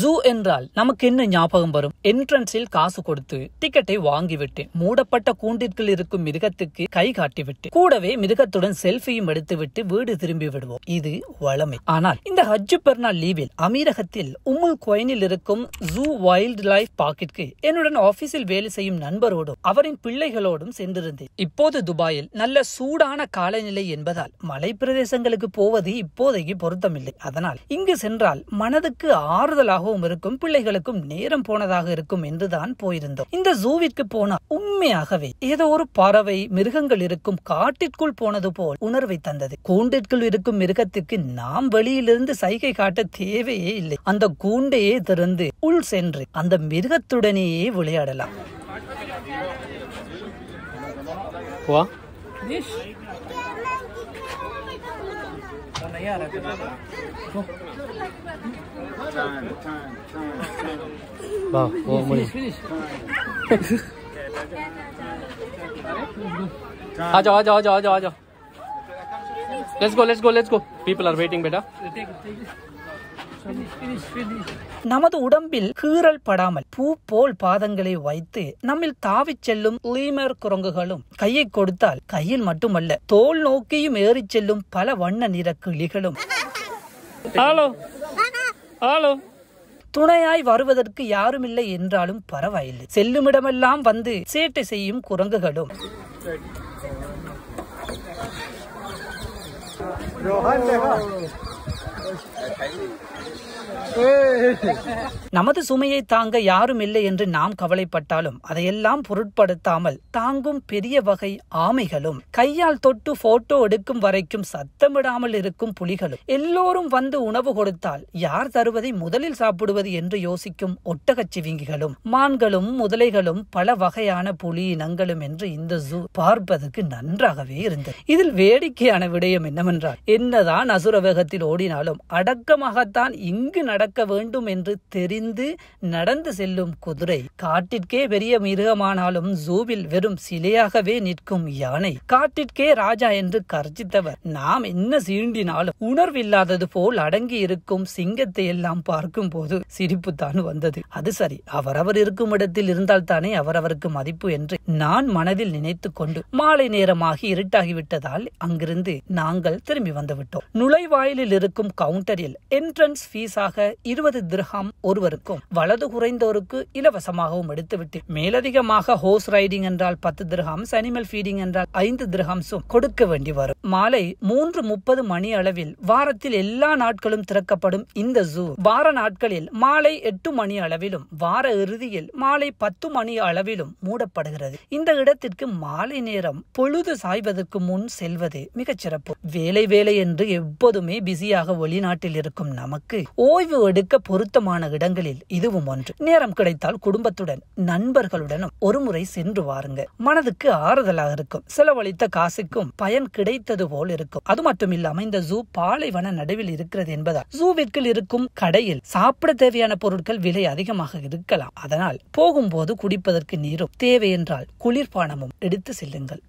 Zoo என்றால் நமக்கு என்ன ஞாபகம் வரும் என்ட்ரன்ஸில் காசு கொடுத்து டிக்கெட்டை வாங்கிவிட்டு மூடப்பட்ட கூண்டிற்குள் இருக்கும் மிருகத்துக்கு கை காட்டிவிட்டு கூடவே மிருகத்துடன் செல்ஃபியும் எடுத்துவிட்டு வீடு திரும்பி விடுவோம் இது வளமை ஆனால் இந்த ஹஜ்ஜு பெருநாள் லீவில் அமீரகத்தில் உம்முல் கோயினில் இருக்கும் ஜூ வைல்டு லைஃப் பாக்கிற்கு என்னுடன் ஆபீஸில் வேலை செய்யும் நண்பரோடும் அவரின் பிள்ளைகளோடும் சென்றிருந்தேன் இப்போது துபாயில் நல்ல சூடான காலநிலை என்பதால் மலை பிரதேசங்களுக்கு போவது இப்போதைக்கு பொருத்தமில்லை அதனால் இங்கு சென்றால் மனதுக்கு ஆறுதலாக களைப்பாகவும் இருக்கும் பிள்ளைகளுக்கும் நேரம் போனதாக இருக்கும் என்றுதான் போயிருந்தோம் இந்த ஜூவிற்கு போனா உண்மையாகவே ஏதோ ஒரு பறவை மிருகங்கள் இருக்கும் காட்டிற்குள் போனது போல் உணர்வை தந்தது கூண்டிற்குள் இருக்கும் மிருகத்திற்கு நாம் வெளியிலிருந்து சைகை காட்ட தேவையே இல்லை அந்த கூண்டையே திறந்து உள் சென்று அந்த மிருகத்துடனேயே விளையாடலாம் வா नहीं आ रहा वो आ जाओ आ जाओ आ जाओ आ जाओ let's go let's go let's go people are waiting बेटा நமது உடம்பில் கீறல் படாமல் பூ போல் பாதங்களை வைத்து நம்மில் தாவிச் செல்லும் லீமர் குரங்குகளும் கையை கொடுத்தால் கையில் மட்டுமல்ல தோல் நோக்கியும் ஏறிச் செல்லும் பல வண்ண நிற கிளிகளும் துணையாய் வருவதற்கு யாருமில்லை என்றாலும் பரவாயில்லை செல்லுமிடமெல்லாம் வந்து சேட்டை செய்யும் குரங்குகளும் Hey. நமது சுமையை தாங்க யாரும் இல்லை என்று நாம் கவலைப்பட்டாலும் அதையெல்லாம் பொருட்படுத்தாமல் தாங்கும் பெரிய வகை ஆமைகளும் கையால் தொட்டு போட்டோ எடுக்கும் வரைக்கும் சத்தமிடாமல் இருக்கும் புலிகளும் எல்லோரும் வந்து உணவு கொடுத்தால் யார் தருவதை முதலில் சாப்பிடுவது என்று யோசிக்கும் ஒட்டகச்சிவிங்கிகளும் மான்களும் முதலைகளும் பல வகையான புலி இனங்களும் என்று இந்த ஜூ பார்ப்பதற்கு நன்றாகவே இருந்தது இதில் வேடிக்கையான விடயம் என்னவென்றால் என்னதான் அசுர வேகத்தில் ஓடினாலும் அடக்கமாகத்தான் இங்கு நடக்க வேண்டும் வேண்டும் என்று தெரிந்து நடந்து செல்லும் குதிரை காட்டிற்கே பெரிய மிருகமானாலும் ஜூவில் வெறும் சிலையாகவே நிற்கும் யானை காட்டிற்கே ராஜா என்று கர்ஜித்தவர் நாம் என்ன சீண்டினாலும் உணர்வில்லாதது போல் அடங்கி இருக்கும் சிங்கத்தை எல்லாம் பார்க்கும் போது சிரிப்பு தான் வந்தது அது சரி அவரவர் இருக்கும் இடத்தில் இருந்தால் தானே அவரவருக்கு மதிப்பு என்று நான் மனதில் நினைத்து கொண்டு மாலை நேரமாகி இருட்டாகிவிட்டதால் அங்கிருந்து நாங்கள் திரும்பி வந்துவிட்டோம் நுழைவாயிலில் இருக்கும் கவுண்டரில் என்ட்ரன்ஸ் ஃபீஸாக இருபது ஐம்பது திர்ஹாம் ஒருவருக்கும் வலது குறைந்தோருக்கு இலவசமாகவும் எடுத்துவிட்டு மேலதிகமாக ஹோர்ஸ் ரைடிங் என்றால் பத்து திர்ஹாம்ஸ் அனிமல் ஃபீடிங் என்றால் ஐந்து திர்ஹாம்ஸும் கொடுக்க வேண்டி வரும் மாலை மூன்று முப்பது மணி அளவில் வாரத்தில் எல்லா நாட்களும் திறக்கப்படும் இந்த ஜூ வார நாட்களில் மாலை எட்டு மணி அளவிலும் வார இறுதியில் மாலை பத்து மணி அளவிலும் மூடப்படுகிறது இந்த இடத்திற்கு மாலை நேரம் பொழுது சாய்வதற்கு முன் செல்வது மிகச்சிறப்பு வேலை வேலை என்று எப்போதுமே பிஸியாக வெளிநாட்டில் இருக்கும் நமக்கு ஓய்வு எடுக்க பொருத்தமான இடங்களில் இதுவும் ஒன்று நேரம் கிடைத்தால் குடும்பத்துடன் நண்பர்களுடனும் ஒருமுறை சென்று வாருங்க மனதுக்கு ஆறுதலாக இருக்கும் செலவழித்த காசுக்கும் பயன் கிடைத்தது போல் இருக்கும் அது மட்டும் இல்லாம இந்த ஜூ பாலைவன நடுவில் இருக்கிறது என்பதால் ஜூவிற்குள் இருக்கும் கடையில் சாப்பிட தேவையான பொருட்கள் விலை அதிகமாக இருக்கலாம் அதனால் போகும்போது குடிப்பதற்கு நீரும் தேவை என்றால் குளிர்பானமும் எடுத்து செல்லுங்கள்